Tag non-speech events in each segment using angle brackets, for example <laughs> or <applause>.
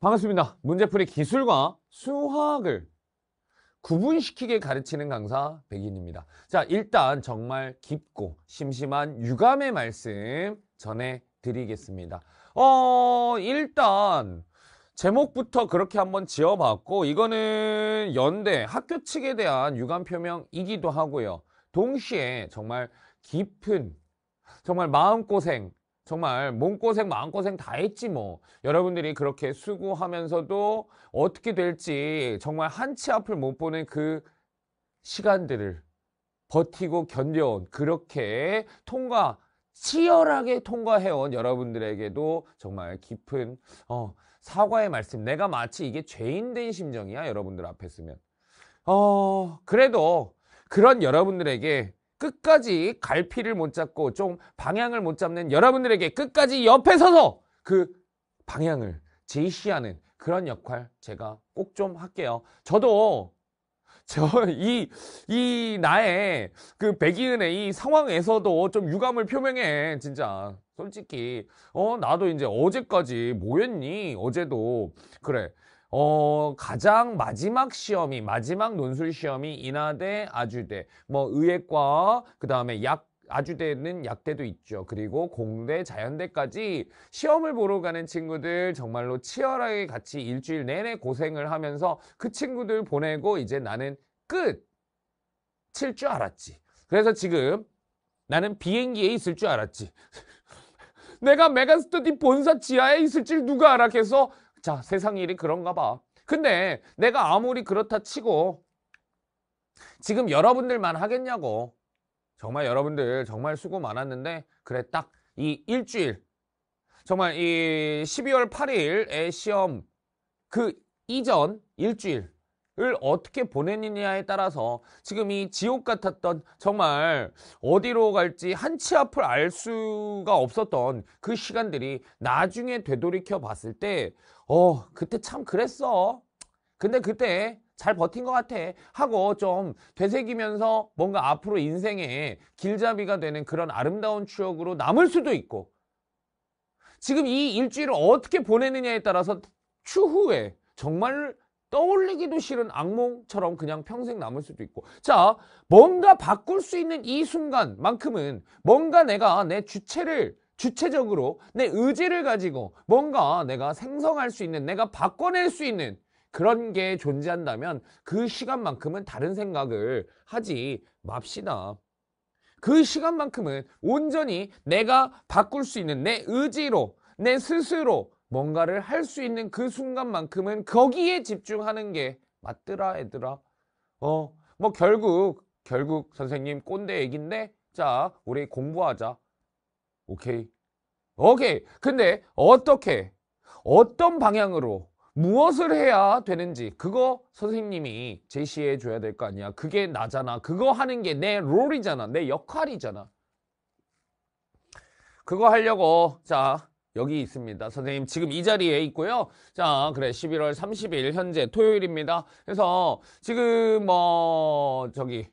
반갑습니다. 문제풀이 기술과 수학을 구분시키게 가르치는 강사 백인입니다. 자, 일단 정말 깊고 심심한 유감의 말씀 전해드리겠습니다. 어, 일단 제목부터 그렇게 한번 지어봤고 이거는 연대 학교 측에 대한 유감 표명이기도 하고요. 동시에 정말 깊은 정말 마음고생 정말 몸고생 마음고생 다 했지 뭐 여러분들이 그렇게 수고하면서도 어떻게 될지 정말 한치 앞을 못 보는 그 시간들을 버티고 견뎌온 그렇게 통과 치열하게 통과해온 여러분들에게도 정말 깊은 어, 사과의 말씀 내가 마치 이게 죄인 된 심정이야 여러분들 앞에 쓰면 어 그래도 그런 여러분들에게 끝까지 갈피를 못 잡고 좀 방향을 못 잡는 여러분들에게 끝까지 옆에 서서 그 방향을 제시하는 그런 역할 제가 꼭 좀 할게요. 저도 저이이 이 나의 그 백이은의 이 상황에서도 좀 유감을 표명해 진짜 솔직히 어 나도 이제 어제까지 뭐했니 어제도 그래 어, 가장 마지막 시험이, 마지막 논술 시험이 인하대, 아주대, 뭐, 의예과, 그 다음에 약, 아주대는 약대도 있죠. 그리고 공대, 자연대까지 시험을 보러 가는 친구들 정말로 치열하게 같이 일주일 내내 고생을 하면서 그 친구들 보내고 이제 나는 끝! 칠 줄 알았지. 그래서 지금 나는 비행기에 있을 줄 알았지. <laughs> 내가 메가스터디 본사 지하에 있을 줄 누가 알아 그래서 자, 세상 일이 그런가 봐. 근데 내가 아무리 그렇다 치고 지금 여러분들만 하겠냐고. 정말 여러분들 정말 수고 많았는데 그래 딱 이 일주일 정말 이 12월 8일에 시험 그 이전 일주일 을 어떻게 보내느냐에 따라서 지금 이 지옥 같았던 정말 어디로 갈지 한치 앞을 알 수가 없었던 그 시간들이 나중에 되돌이켜 봤을 때어 그때 참 그랬어 근데 그때 잘 버틴 것 같아 하고 좀 되새기면서 뭔가 앞으로 인생의 길잡이가 되는 그런 아름다운 추억으로 남을 수도 있고 지금 이 일주일을 어떻게 보내느냐에 따라서 추후에 정말 떠올리기도 싫은 악몽처럼 그냥 평생 남을 수도 있고 자 뭔가 바꿀 수 있는 이 순간만큼은 뭔가 내가 내 주체를 주체적으로 내 의지를 가지고 뭔가 내가 생성할 수 있는 내가 바꿔낼 수 있는 그런 게 존재한다면 그 시간만큼은 다른 생각을 하지 맙시다. 그 시간만큼은 온전히 내가 바꿀 수 있는 내 의지로 내 스스로 뭔가를 할 수 있는 그 순간만큼은 거기에 집중하는 게 맞더라 애들아 어뭐 결국 결국 선생님 꼰대 얘긴데 자 우리 공부하자 오케이? 오케이. 근데 어떻게, 어떤 방향으로, 무엇을 해야 되는지 그거 선생님이 제시해 줘야 될 거 아니야. 그게 나잖아. 그거 하는 게 내 롤이잖아. 내 역할이잖아. 그거 하려고 자 여기 있습니다. 선생님 지금 이 자리에 있고요. 자, 그래 11월 30일 현재 토요일입니다. 그래서 지금 뭐 저기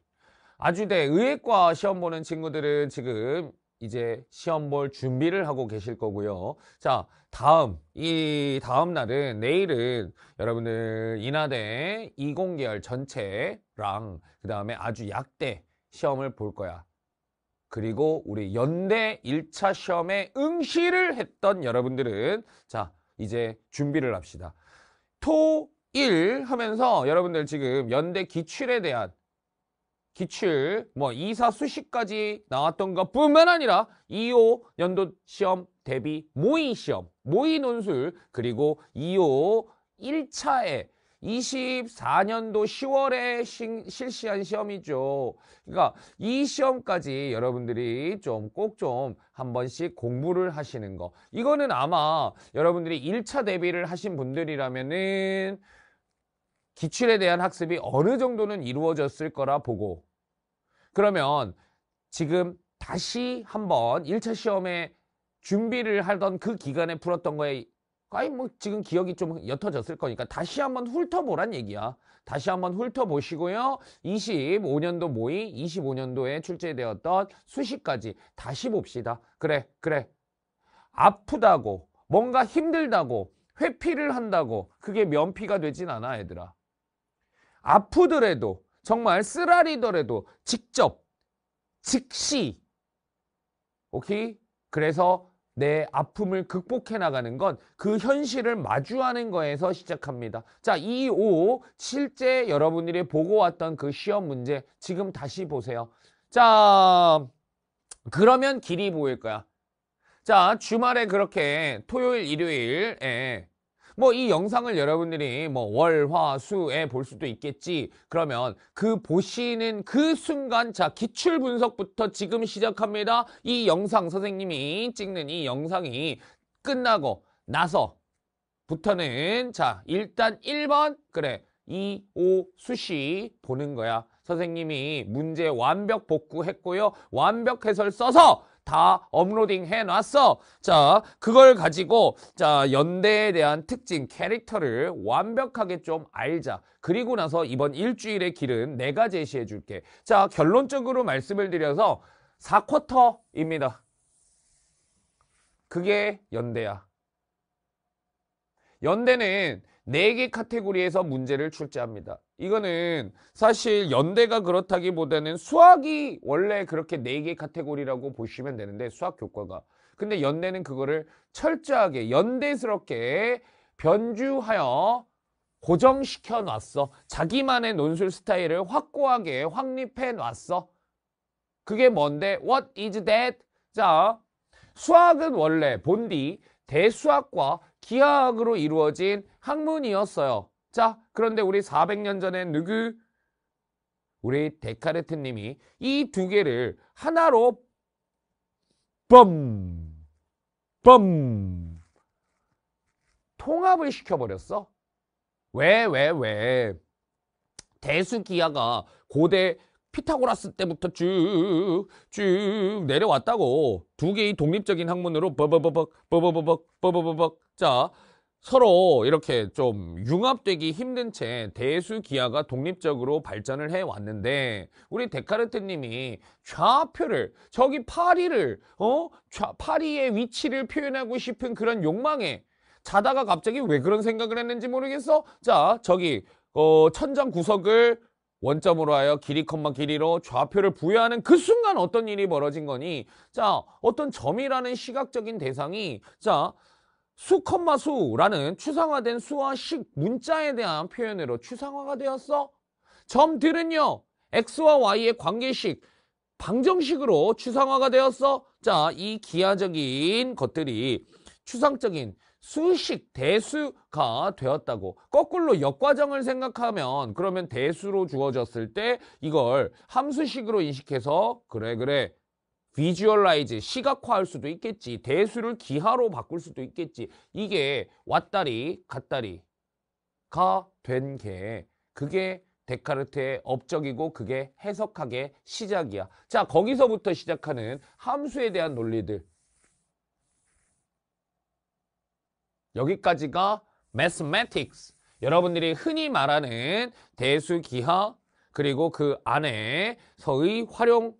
아주대 의예과 시험 보는 친구들은 지금 이제 시험 볼 준비를 하고 계실 거고요. 자, 다음 이 다음 날은 내일은 여러분들 인하대 2 0계열 전체랑 그다음에 아주 약대 시험을 볼 거야. 그리고 우리 연대 1차 시험에 응시를 했던 여러분들은 자, 이제 준비를 합시다. 토, 일 하면서 여러분들 지금 연대 기출에 대한 기출, 뭐 이사 수시까지 나왔던 것뿐만 아니라 2호 연도 시험 대비 모의 시험, 모의 논술 그리고 2호 1차에 24년도 10월에 시, 실시한 시험이죠. 그러니까 이 시험까지 여러분들이 좀 꼭좀 좀한 번씩 공부를 하시는 거. 이거는 아마 여러분들이 1차 대비를 하신 분들이라면은 기출에 대한 학습이 어느 정도는 이루어졌을 거라 보고 그러면 지금 다시 한번 1차 시험에 준비를 하던 그 기간에 풀었던 거에 아니 뭐 지금 기억이 좀 옅어졌을 거니까 다시 한번 훑어보란 얘기야. 다시 한번 훑어보시고요. 25년도 모의 25년도에 출제되었던 수시까지 다시 봅시다. 그래 그래 아프다고 뭔가 힘들다고 회피를 한다고 그게 면피가 되진 않아 얘들아. 아프더라도 정말 쓰라리더라도 직접 즉시 오케이? 그래서 내 아픔을 극복해 나가는 건 그 현실을 마주하는 거에서 시작합니다. 자, 2, 5, 실제 여러분들이 보고 왔던 그 시험 문제 지금 다시 보세요. 자, 그러면 길이 보일 거야. 자, 주말에 그렇게 토요일, 일요일에 예, 뭐이 영상을 여러분들이 뭐 월, 화, 수에 볼 수도 있겠지. 그러면 그 보시는 그 순간 자, 기출 분석부터 지금 시작합니다. 이 영상 선생님이 찍는 이 영상이 끝나고 나서 부터는 자, 일단 1번 그래. 2, 5 수시 보는 거야. 선생님이 문제 완벽 복구했고요. 완벽 해설 써서 다 업로딩 해놨어. 자, 그걸 가지고 자 연대에 대한 특징, 캐릭터를 완벽하게 좀 알자. 그리고 나서 이번 일주일의 길은 내가 제시해 줄게. 자, 결론적으로 말씀을 드려서 4쿼터입니다. 그게 연대야. 연대는 4개 카테고리에서 문제를 출제합니다. 이거는 사실 연대가 그렇다기보다는 수학이 원래 그렇게 네 개 카테고리라고 보시면 되는데 수학 교과가 근데 연대는 그거를 철저하게 연대스럽게 변주하여 고정시켜 놨어 자기만의 논술 스타일을 확고하게 확립해 놨어 그게 뭔데? What is that? 자, 수학은 원래 본디 대수학과 기하학으로 이루어진 학문이었어요. 자, 그런데 우리 400년 전에 누구 우리 데카르트 님이 이 두 개를 하나로 뻔, 뻔 통합을 시켜버렸어. 왜, 왜, 왜? 대수기하가 고대 피타고라스 때부터 쭉, 쭉 내려왔다고. 두 개의 독립적인 학문으로 버버버벅, 버버버벅, 버버버벅. 자, 서로 이렇게 좀 융합되기 힘든 채 대수기아가 독립적으로 발전을 해왔는데 우리 데카르트님이 좌표를 저기 파리를 어 좌, 파리의 위치를 표현하고 싶은 그런 욕망에 자다가 갑자기 왜 그런 생각을 했는지 모르겠어 자 저기 어, 천장 구석을 원점으로 하여 길이 컴마 길이로 좌표를 부여하는 그 순간 어떤 일이 벌어진 거니 자 어떤 점이라는 시각적인 대상이 자 수컴마수라는 추상화된 수와 식 문자에 대한 표현으로 추상화가 되었어. 점들은요. x와 y의 관계식 방정식으로 추상화가 되었어. 자, 이 기하적인 것들이 추상적인 수식 대수가 되었다고 거꾸로 역과정을 생각하면 그러면 대수로 주어졌을 때 이걸 함수식으로 인식해서 그래 그래 비주얼라이즈 시각화할 수도 있겠지 대수를 기하로 바꿀 수도 있겠지 이게 왔다리 갔다리가 된 게 그게 데카르트의 업적이고 그게 해석학의 시작이야 자 거기서부터 시작하는 함수에 대한 논리들 여기까지가 mathematics 여러분들이 흔히 말하는 대수 기하 그리고 그 안에 서의 활용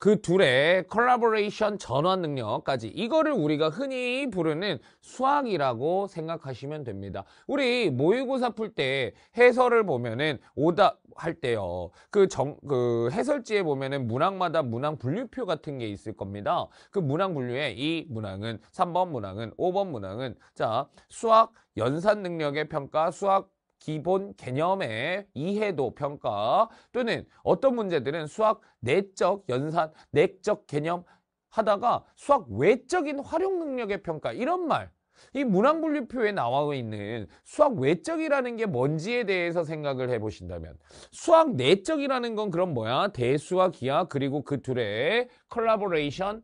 그 둘의 컬라보레이션 전환 능력까지 이거를 우리가 흔히 부르는 수학이라고 생각하시면 됩니다. 우리 모의고사 풀 때 해설을 보면은 오답 할 때요. 그, 정, 그 해설지에 보면은 문항마다 문항 분류표 같은 게 있을 겁니다. 그 문항 분류에 이 문항은 3번 문항은 5번 문항은 자 수학 연산 능력의 평가 수학 기본 개념의 이해도 평가 또는 어떤 문제들은 수학 내적 연산, 내적 개념 하다가 수학 외적인 활용 능력의 평가 이런 말. 이 문항분류표에 나와 있는 수학 외적이라는 게 뭔지에 대해서 생각을 해보신다면 수학 내적이라는 건 그럼 뭐야? 대수와 기하 그리고 그 둘의 컬라보레이션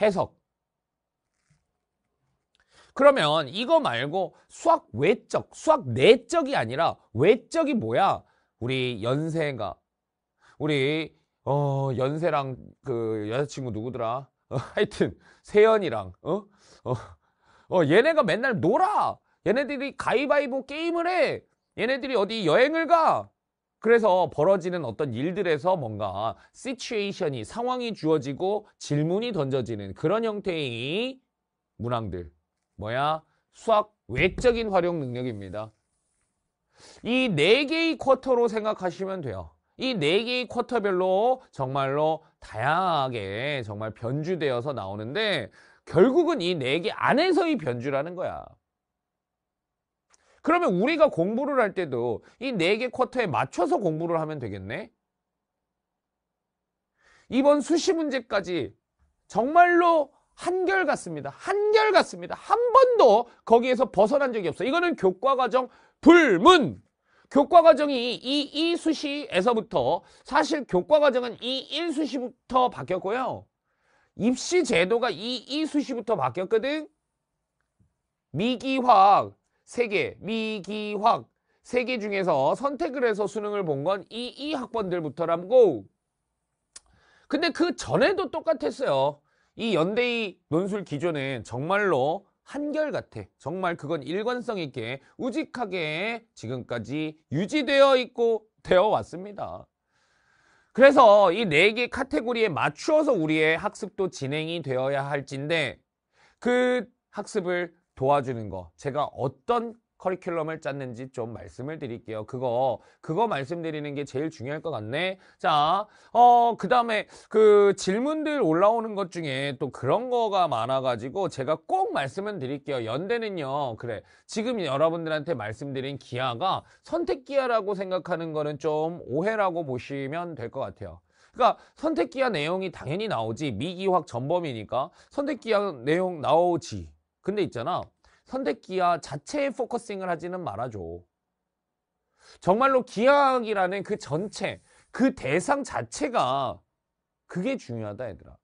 해석 그러면 이거 말고 수학 외적, 수학 내적이 아니라 외적이 뭐야? 우리 연세가 우리 어 연세랑 그 여자친구 누구더라? 어, <laughs> 하여튼 세연이랑 어? 어? 어 얘네가 맨날 놀아. 얘네들이 가위바위보 게임을 해. 얘네들이 어디 여행을 가. 그래서 벌어지는 어떤 일들에서 뭔가 시츄에이션이 상황이 주어지고 질문이 던져지는 그런 형태의 문항들 뭐야? 수학 외적인 활용 능력입니다. 이 네 개의 쿼터로 생각하시면 돼요. 이 네 개의 쿼터별로 정말로 다양하게 정말 변주되어서 나오는데 결국은 이 네 개 안에서의 변주라는 거야. 그러면 우리가 공부를 할 때도 이 네 개 쿼터에 맞춰서 공부를 하면 되겠네? 이번 수시 문제까지 정말로 한결같습니다. 한결같습니다. 한 번도 거기에서 벗어난 적이 없어. 이거는 교과과정 불문! 교과과정이 이이수시에서부터 사실 교과과정은 이일수시부터 바뀌었고요. 입시 제도가 이이수시부터 바뀌었거든. 미기화학 세계 미기화학 세계 중에서 선택을 해서 수능을 본 건 이 이학번들부터라고 근데 그 전에도 똑같았어요. 이 연대의 논술 기조는 정말로 한결같아. 정말 그건 일관성 있게 우직하게 지금까지 유지되어 있고 되어 왔습니다. 그래서 이 네 개 카테고리에 맞추어서 우리의 학습도 진행이 되어야 할진데 그 학습을 도와주는 거 제가 어떤 커리큘럼을 짰는지 좀 말씀을 드릴게요. 그거 그거 말씀드리는 게 제일 중요할 것 같네. 자, 어 그다음에 그 질문들 올라오는 것 중에 또 그런 거가 많아가지고 제가 꼭 말씀을 드릴게요. 연대는요, 그래 지금 여러분들한테 말씀드린 기아가 선택 기아라고 생각하는 거는 좀 오해라고 보시면 될 것 같아요. 그러니까 선택 기아 내용이 당연히 나오지 미기확 전범이니까 선택 기아 내용 나오지. 근데 있잖아. 현대 기아 자체에 포커싱을 하지는 말아줘. 정말로 기하학이라는 그 전체, 그 대상 자체가 그게 중요하다, 얘들아.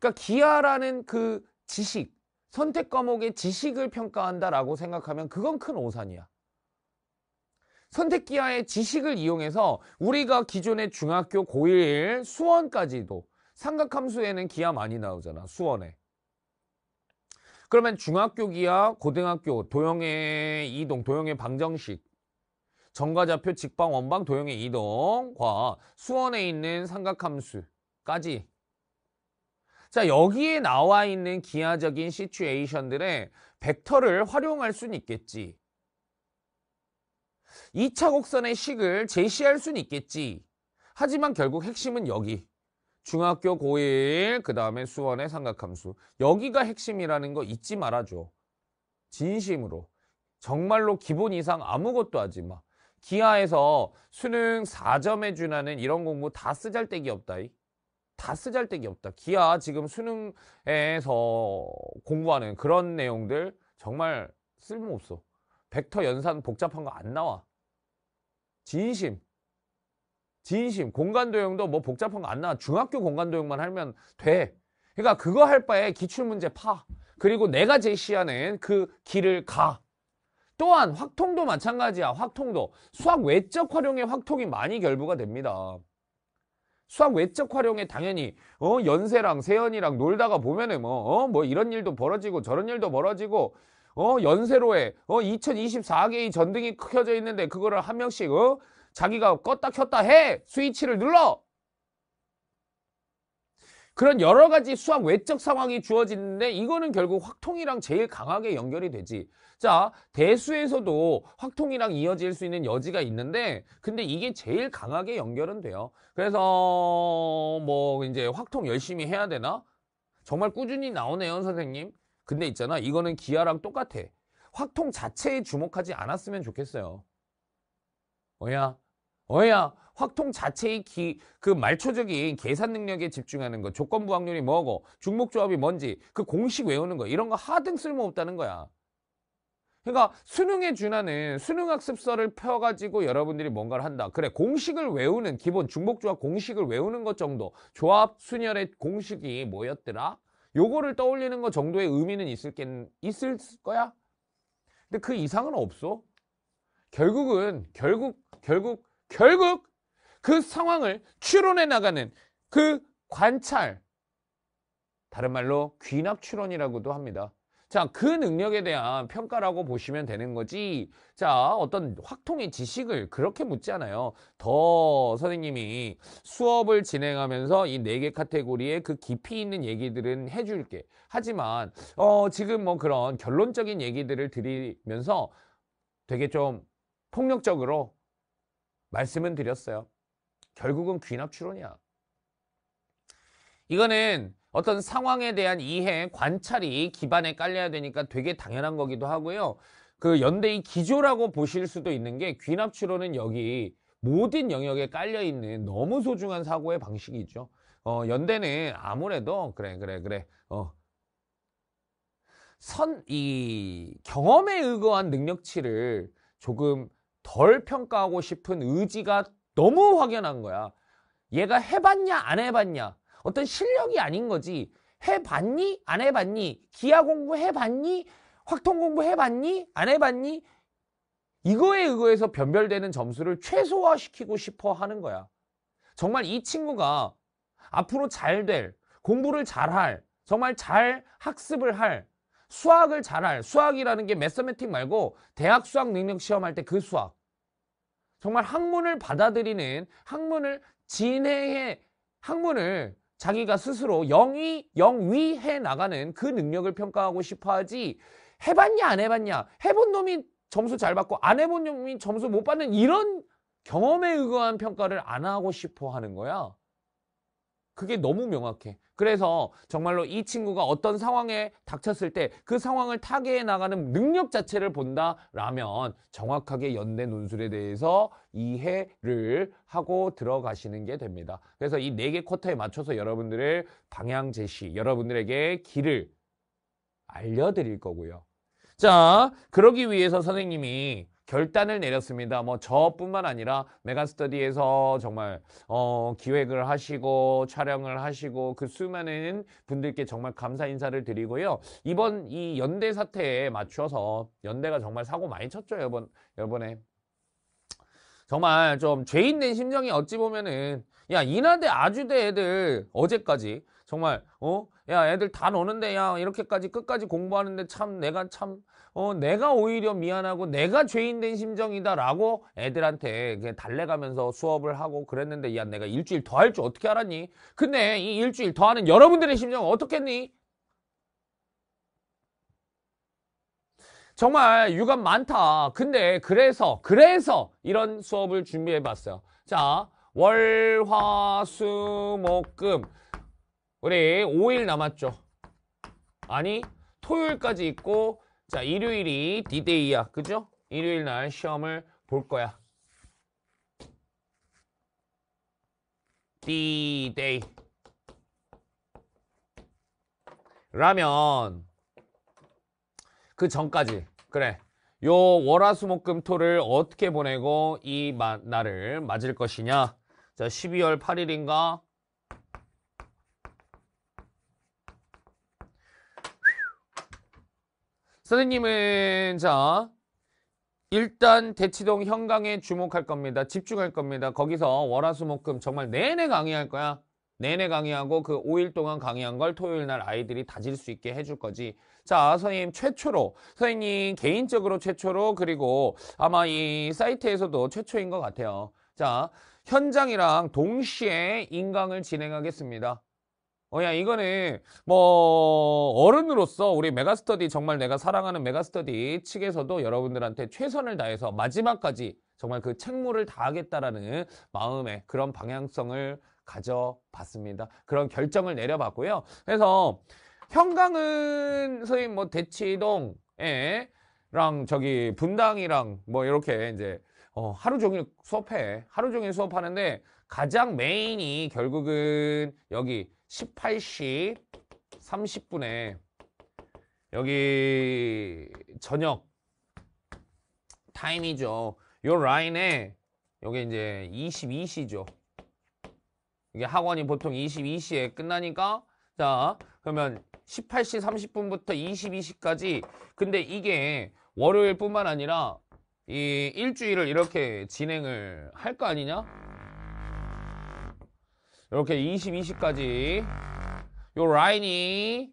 그러니까 기하라는 그 지식, 선택 과목의 지식을 평가한다라고 생각하면 그건 큰 오산이야. 선택 기하의 지식을 이용해서 우리가 기존의 중학교 고1 수원까지도 삼각함수에는 기하 많이 나오잖아, 수원에. 그러면 중학교 기하 고등학교, 도형의 이동, 도형의 방정식, 정과좌표, 직방, 원방, 도형의 이동과 수원에 있는 삼각함수까지 자 여기에 나와 있는 기하적인 시츄에이션들의 벡터를 활용할 수는 있겠지. 2차 곡선의 식을 제시할 수는 있겠지. 하지만 결국 핵심은 여기. 중학교 고1, 그 다음에 수원의 삼각함수. 여기가 핵심이라는 거 잊지 말아줘. 진심으로. 정말로 기본 이상 아무것도 하지 마. 기아에서 수능 4점에 준하는 이런 공부 다 쓰잘데기 없다. 다 쓰잘데기 없다. 기아 지금 수능에서 공부하는 그런 내용들 정말 쓸모없어. 벡터 연산 복잡한 거 안 나와. 진심. 진심, 공간도형도 뭐 복잡한 거 안 나와. 중학교 공간도형만 하면 돼. 그러니까 그거 할 바에 기출문제 파. 그리고 내가 제시하는 그 길을 가. 또한 확통도 마찬가지야. 확통도. 수학 외적 활용에 확통이 많이 결부가 됩니다. 수학 외적 활용에 당연히 어 연세랑 세연이랑 놀다가 보면은 뭐어뭐 어? 뭐 이런 일도 벌어지고 저런 일도 벌어지고 어 연세로에 어 2024개의 전등이 켜져 있는데 그거를 한 명씩 어 자기가 껐다 켰다 해. 스위치를 눌러. 그런 여러 가지 수학 외적 상황이 주어지는데 이거는 결국 확통이랑 제일 강하게 연결이 되지. 자, 대수에서도 확통이랑 이어질 수 있는 여지가 있는데 근데 이게 제일 강하게 연결은 돼요. 그래서 뭐 이제 확통 열심히 해야 되나? 정말 꾸준히 나오네요, 선생님. 근데 있잖아. 이거는 기아랑 똑같아. 확통 자체에 주목하지 않았으면 좋겠어요. 뭐야? 어야 확통 자체의 기, 그 말초적인 계산 능력에 집중하는 거 조건부 확률이 뭐고 중목조합이 뭔지 그 공식 외우는 거 이런 거 하등 쓸모없다는 거야 그러니까 수능에 준하는 수능학습서를 펴가지고 여러분들이 뭔가를 한다. 그래 공식을 외우는 기본 중복조합 공식을 외우는 것 정도 조합 순열의 공식이 뭐였더라? 요거를 떠올리는 것 정도의 의미는 있을겠 있을 거야? 근데 그 이상은 없어. 결국은 결국 결국 결국 그 상황을 추론해 나가는 그 관찰, 다른 말로 귀납 추론이라고도 합니다. 자, 그 능력에 대한 평가라고 보시면 되는 거지. 자, 어떤 확통의 지식을 그렇게 묻지 않아요. 더 선생님이 수업을 진행하면서 이 네 개카테고리에그 깊이 있는 얘기들은 해줄게. 하지만, 어, 지금 뭐 그런 결론적인 얘기들을 드리면서 되게 좀 폭력적으로 말씀은 드렸어요. 결국은 귀납 추론이야. 이거는 어떤 상황에 대한 이해, 관찰이 기반에 깔려야 되니까 되게 당연한 거기도 하고요. 그 연대의 기조라고 보실 수도 있는 게 귀납 추론은 여기 모든 영역에 깔려 있는 너무 소중한 사고의 방식이죠. 어, 연대는 아무래도 그래 그래 그래 어. 선 이 경험에 의거한 능력치를 조금 덜 평가하고 싶은 의지가 너무 확연한 거야. 얘가 해봤냐, 안 해봤냐. 어떤 실력이 아닌 거지. 해봤니? 안 해봤니? 기아 공부 해봤니? 확통 공부 해봤니? 안 해봤니? 이거에 의거해서 변별되는 점수를 최소화시키고 싶어 하는 거야. 정말 이 친구가 앞으로 잘 될, 공부를 잘 할, 정말 잘 학습을 할, 수학을 잘 할, 수학이라는 게 매서매틱 말고 대학 수학 능력 시험할 때 그 수학. 정말 학문을 받아들이는 학문을 진행해 학문을 자기가 스스로 영위 영위해 나가는 그 능력을 평가하고 싶어하지 해봤냐 안 해봤냐 해본 놈이 점수 잘 받고 안 해본 놈이 점수 못 받는 이런 경험에 의거한 평가를 안 하고 싶어 하는 거야. 그게 너무 명확해. 그래서 정말로 이 친구가 어떤 상황에 닥쳤을 때 그 상황을 타개해 나가는 능력 자체를 본다라면 정확하게 연대 논술에 대해서 이해를 하고 들어가시는 게 됩니다. 그래서 이 네 개 쿼터에 맞춰서 여러분들을 방향 제시, 여러분들에게 길을 알려드릴 거고요. 자, 그러기 위해서 선생님이 결단을 내렸습니다. 뭐 저뿐만 아니라 메가스터디에서 정말 어, 기획을 하시고 촬영을 하시고 그 수많은 분들께 정말 감사 인사를 드리고요. 이번 이 연대 사태에 맞춰서 연대가 정말 사고 많이 쳤죠. 이번 이번에 정말 좀 죄인된 심정이 어찌 보면은 야이나대 아주대 애들 어제까지 정말 어 야 애들 다 노는데 야 이렇게까지 끝까지 공부하는데 참 내가 참 어, 내가 오히려 미안하고 내가 죄인된 심정이다라고 애들한테 그냥 달래가면서 수업을 하고 그랬는데 야 내가 일주일 더 할 줄 어떻게 알았니? 근데 이 일주일 더 하는 여러분들의 심정은 어떻겠니? 정말 유감 많다. 근데 그래서 그래서 이런 수업을 준비해 봤어요. 자, 월, 화, 수, 목, 금. 우리 5일 남았죠. 아니, 토요일까지 있고 자, 일요일이 디데이야. 그죠? 일요일 날 시험을 볼 거야. 디데이 라면 그 전까지 그래 요 월화수목금토를 어떻게 보내고 이 나를 맞을 것이냐 자 12월 8일인가 선생님은 자 일단 대치동 현강에 주목할 겁니다. 집중할 겁니다. 거기서 월화수목금 정말 내내 강의할 거야. 내내 강의하고 그 5일 동안 강의한 걸 토요일 날 아이들이 다질 수 있게 해줄 거지. 자, 선생님 최초로, 선생님 개인적으로 최초로 그리고 아마 이 사이트에서도 최초인 것 같아요. 자, 현장이랑 동시에 인강을 진행하겠습니다. 어, 야, 이거는, 뭐, 어른으로서 우리 메가스터디, 정말 내가 사랑하는 메가스터디 측에서도 여러분들한테 최선을 다해서 마지막까지 정말 그 책무를 다하겠다라는 마음의 그런 방향성을 가져봤습니다. 그런 결정을 내려봤고요. 그래서, 형광은 선생님 뭐 대치동에랑 저기 분당이랑 뭐 이렇게 이제 어 하루 종일 수업해 하루 종일 수업하는데 가장 메인이 결국은 여기 18시 30분에 여기 저녁 타임이죠. 요 라인에 여기 이제 22시죠. 이게 학원이 보통 22시에 끝나니까 자 그러면 18시 30분부터 22시까지 근데 이게 월요일뿐만 아니라 이 일주일을 이렇게 진행을 할 거 아니냐? 이렇게 20, 20까지 요 라인이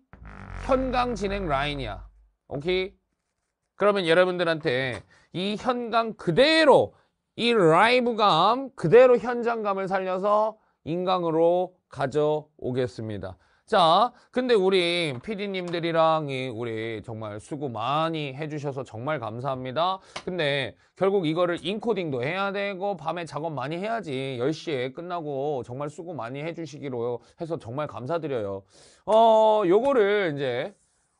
현강 진행 라인이야. 오케이? 그러면 여러분들한테 이 현강 그대로 이 라이브감 그대로 현장감을 살려서 인강으로 가져오겠습니다. 자, 근데 우리 피디님들이랑 우리 정말 수고 많이 해주셔서 정말 감사합니다. 근데 결국 이거를 인코딩도 해야 되고 밤에 작업 많이 해야지 10시에 끝나고 정말 수고 많이 해주시기로 해서 정말 감사드려요. 어, 요거를 이제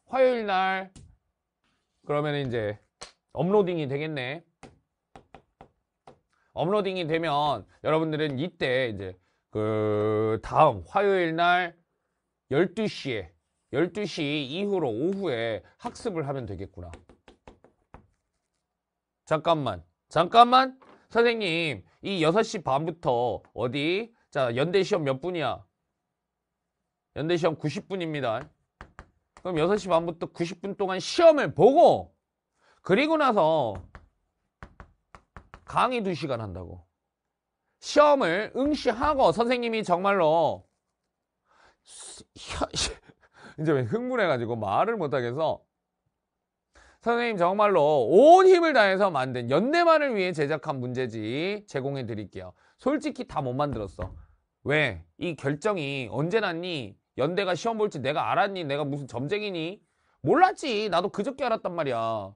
화요일 날 그러면 이제 업로딩이 되겠네. 업로딩이 되면 여러분들은 이때 이제 그 다음 화요일 날 12시에 12시 이후로 오후에 학습을 하면 되겠구나 잠깐만 잠깐만 선생님 이 6시 반부터 어디 자 연대 시험 몇 분이야 연대 시험 90분입니다 그럼 6시 반부터 90분 동안 시험을 보고 그리고 나서 강의 2시간 한다고 시험을 응시하고 선생님이 정말로 <laughs> 이제 흥분해가지고 말을 못하겠어. 선생님 정말로 온 힘을 다해서 만든 연대만을 위해 제작한 문제지 제공해 드릴게요. 솔직히 다 못 만들었어. 왜? 이 결정이 언제 났니? 연대가 시험 볼지 내가 알았니? 내가 무슨 점쟁이니? 몰랐지. 나도 그저께 알았단 말이야.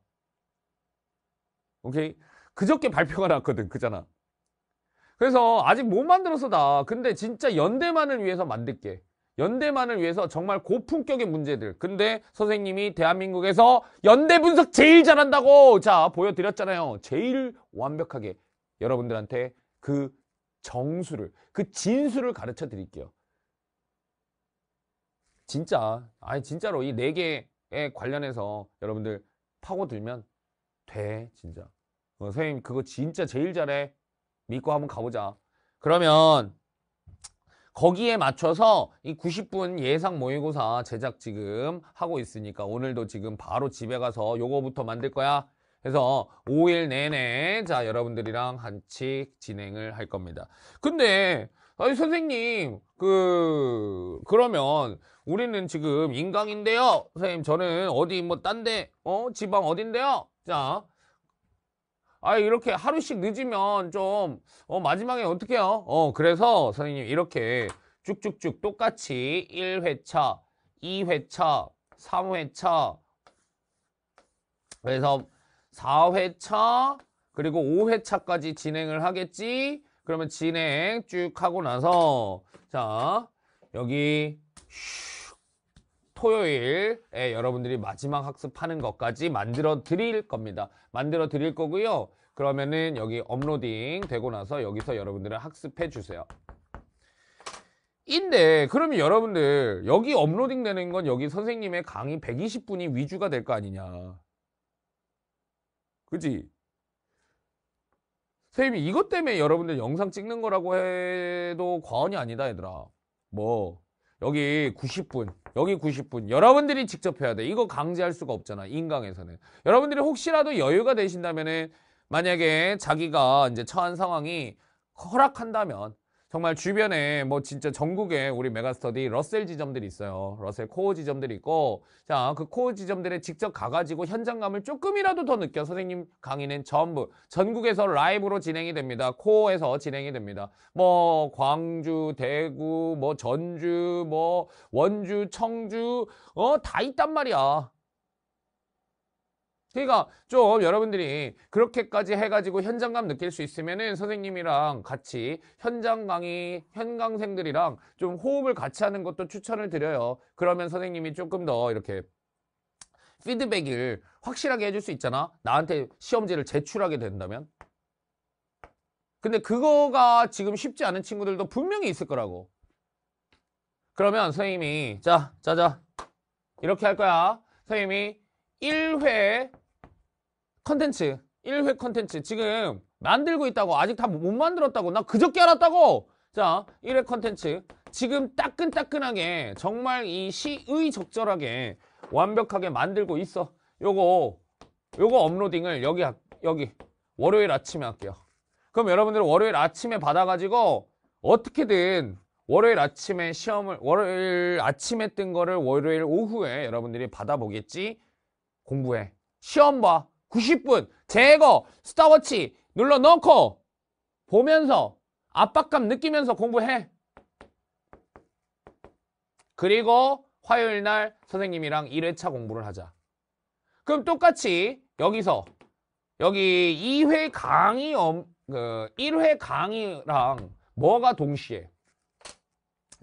오케이? 그저께 발표가 났거든. 그잖아. 그래서 아직 못 만들었어 나. 근데 진짜 연대만을 위해서 만들게. 연대만을 위해서 정말 고품격의 문제들 근데 선생님이 대한민국에서 연대 분석 제일 잘한다고 자 보여드렸잖아요 제일 완벽하게 여러분들한테 그 정수를 그 진수를 가르쳐 드릴게요 진짜 아니 진짜로 이 네 개에 관련해서 여러분들 파고들면 돼 진짜 어, 선생님 그거 진짜 제일 잘해 믿고 한번 가보자 그러면 거기에 맞춰서 이 90분 예상 모의고사 제작 지금 하고 있으니까 오늘도 지금 바로 집에 가서 요거부터 만들 거야. 그래서 5일 내내 자 여러분들이랑 한치 진행을 할 겁니다. 근데 아니 선생님 그 그러면 우리는 지금 인강인데요. 선생님 저는 어디 뭐 딴데 어 지방 어딘데요? 자아 이렇게 하루씩 늦으면 좀 어, 마지막에 어떻게 해요? 어 그래서 선생님 이렇게 쭉쭉쭉 똑같이 1회차, 2회차, 3회차 그래서 4회차 그리고 5회차까지 진행을 하겠지 그러면 진행 쭉 하고 나서 자 여기 슈 토요일 에 여러분들이 마지막 학습하는 것까지 만들어 드릴 겁니다. 만들어 드릴 거고요. 그러면은 여기 업로딩 되고 나서 여기서 여러분들은 학습해 주세요. 인데 그러면 여러분들 여기 업로딩 되는 건 여기 선생님의 강의 120분이 위주가 될 거 아니냐. 그지? 선생님이 이것 때문에 여러분들 영상 찍는 거라고 해도 과언이 아니다 얘들아. 뭐 여기 90분 여기 90분 여러분들이 직접 해야 돼 이거 강제할 수가 없잖아 인강에서는 여러분들이 혹시라도 여유가 되신다면은 만약에 자기가 이제 처한 상황이 허락한다면 정말 주변에 뭐 진짜 전국에 우리 메가스터디 러셀 지점들이 있어요. 러셀 코어 지점들이 있고 자 그 코어 지점들에 직접 가가지고 현장감을 조금이라도 더 느껴 선생님 강의는 전부 전국에서 라이브로 진행이 됩니다. 코어에서 진행이 됩니다. 뭐 광주, 대구, 뭐 전주, 뭐 원주, 청주 어 다 있단 말이야. 그러니까 좀 여러분들이 그렇게까지 해가지고 현장감 느낄 수 있으면은 선생님이랑 같이 현장 강의, 현강생들이랑 좀 호흡을 같이 하는 것도 추천을 드려요. 그러면 선생님이 조금 더 이렇게 피드백을 확실하게 해줄 수 있잖아. 나한테 시험지를 제출하게 된다면. 근데 그거가 지금 쉽지 않은 친구들도 분명히 있을 거라고. 그러면 선생님이 자, 자자 이렇게 할 거야. 선생님이 1회 컨텐츠 1회 컨텐츠 지금 만들고 있다고 아직 다 못 만들었다고 나 그저께 알았다고 자 1회 컨텐츠 지금 따끈따끈하게 정말 이 시의 적절하게 완벽하게 만들고 있어 요거 요거 업로딩을 여기 여기 월요일 아침에 할게요 그럼 여러분들은 월요일 아침에 받아가지고 어떻게든 월요일 아침에 시험을 월요일 아침에 뜬 거를 월요일 오후에 여러분들이 받아보겠지 공부해 시험 봐 90분 제거 스타워치 눌러 넣고 보면서 압박감 느끼면서 공부해. 그리고 화요일 날 선생님이랑 1회차 공부를 하자. 그럼 똑같이 여기서 여기 2회 강의 엄, 그 1회 강의랑 뭐가 동시에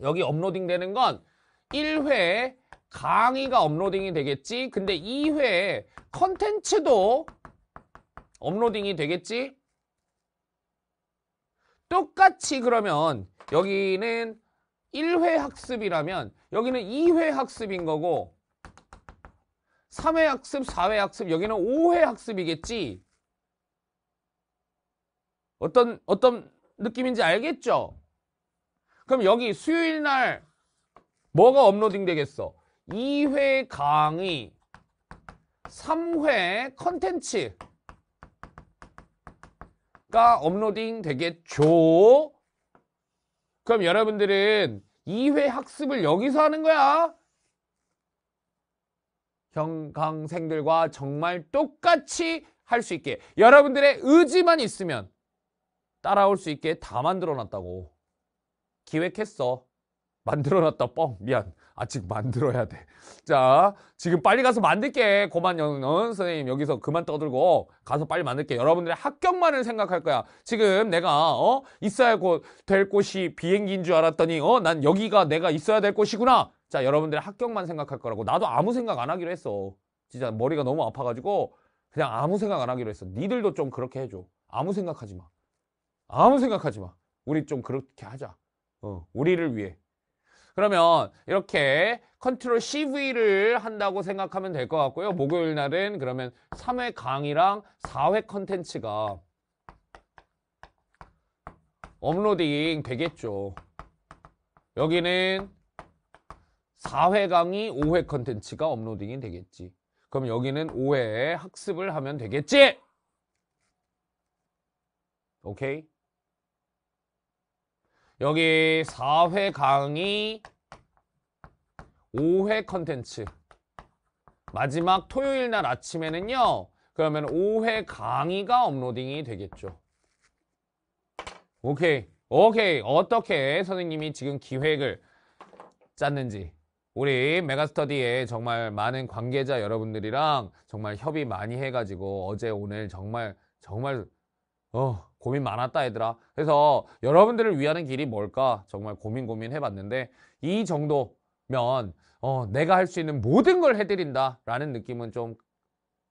여기 업로딩 되는 건 1회 강의가 업로딩이 되겠지 근데 2회 컨텐츠도 업로딩이 되겠지 똑같이 그러면 여기는 1회 학습이라면 여기는 2회 학습인 거고 3회 학습, 4회 학습, 여기는 5회 학습이겠지 어떤 어떤 느낌인지 알겠죠? 그럼 여기 수요일 날 뭐가 업로딩 되겠어? 2회 강의, 3회 컨텐츠가 업로딩 되겠죠? 그럼 여러분들은 2회 학습을 여기서 하는 거야. 형강생들과 정말 똑같이 할 수 있게 여러분들의 의지만 있으면 따라올 수 있게 다 만들어 놨다고 기획했어 만들어 놨다 뻥 미안 아직 만들어야 돼. 자, 지금 빨리 가서 만들게. 고만 영은 어, 선생님 여기서 그만 떠들고 가서 빨리 만들게. 여러분들의 합격만을 생각할 거야. 지금 내가 어 있어야 될 곳이 비행기인 줄 알았더니 어난 여기가 내가 있어야 될 곳이구나. 자, 여러분들의 합격만 생각할 거라고. 나도 아무 생각 안 하기로 했어. 진짜 머리가 너무 아파가지고 그냥 아무 생각 안 하기로 했어. 니들도 좀 그렇게 해줘. 아무 생각하지 마. 아무 생각하지 마. 우리 좀 그렇게 하자. 어, 우리를 위해. 그러면 이렇게 컨트롤 CV를 한다고 생각하면 될 것 같고요. 목요일 날은 그러면 3회 강의랑 4회 컨텐츠가 업로딩 되겠죠. 여기는 4회 강의, 5회 컨텐츠가 업로딩이 되겠지. 그럼 여기는 5회 학습을 하면 되겠지. 오케이? 여기 4회 강의 5회 컨텐츠 마지막 토요일 날 아침에는요 그러면 5회 강의가 업로딩이 되겠죠 오케이 오케이 어떻게 선생님이 지금 기획을 짰는지 우리 메가스터디에 정말 많은 관계자 여러분들이랑 정말 협의 많이 해가지고 어제 오늘 정말 정말 어 고민 많았다 얘들아 그래서 여러분들을 위하는 길이 뭘까 정말 고민 고민 해봤는데 이 정도면 어, 내가 할 수 있는 모든 걸 해드린다 라는 느낌은 좀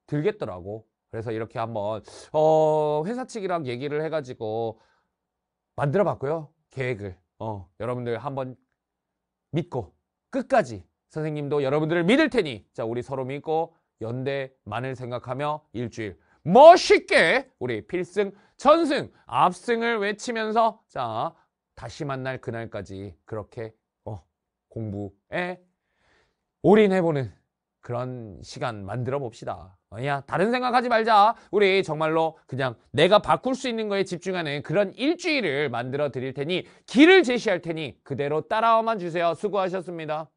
들겠더라고 그래서 이렇게 한번 어, 회사 측이랑 얘기를 해가지고 만들어 봤고요 계획을 어, 여러분들 한번 믿고 끝까지 선생님도 여러분들을 믿을 테니 자 우리 서로 믿고 연대만을 생각하며 일주일 멋있게 우리 필승, 전승, 압승을 외치면서 자 다시 만날 그날까지 그렇게 어, 공부에 올인해보는 그런 시간 만들어 봅시다. 아니야 다른 생각하지 말자. 우리 정말로 그냥 내가 바꿀 수 있는 거에 집중하는 그런 일주일을 만들어 드릴 테니 길을 제시할 테니 그대로 따라와만 주세요. 수고하셨습니다.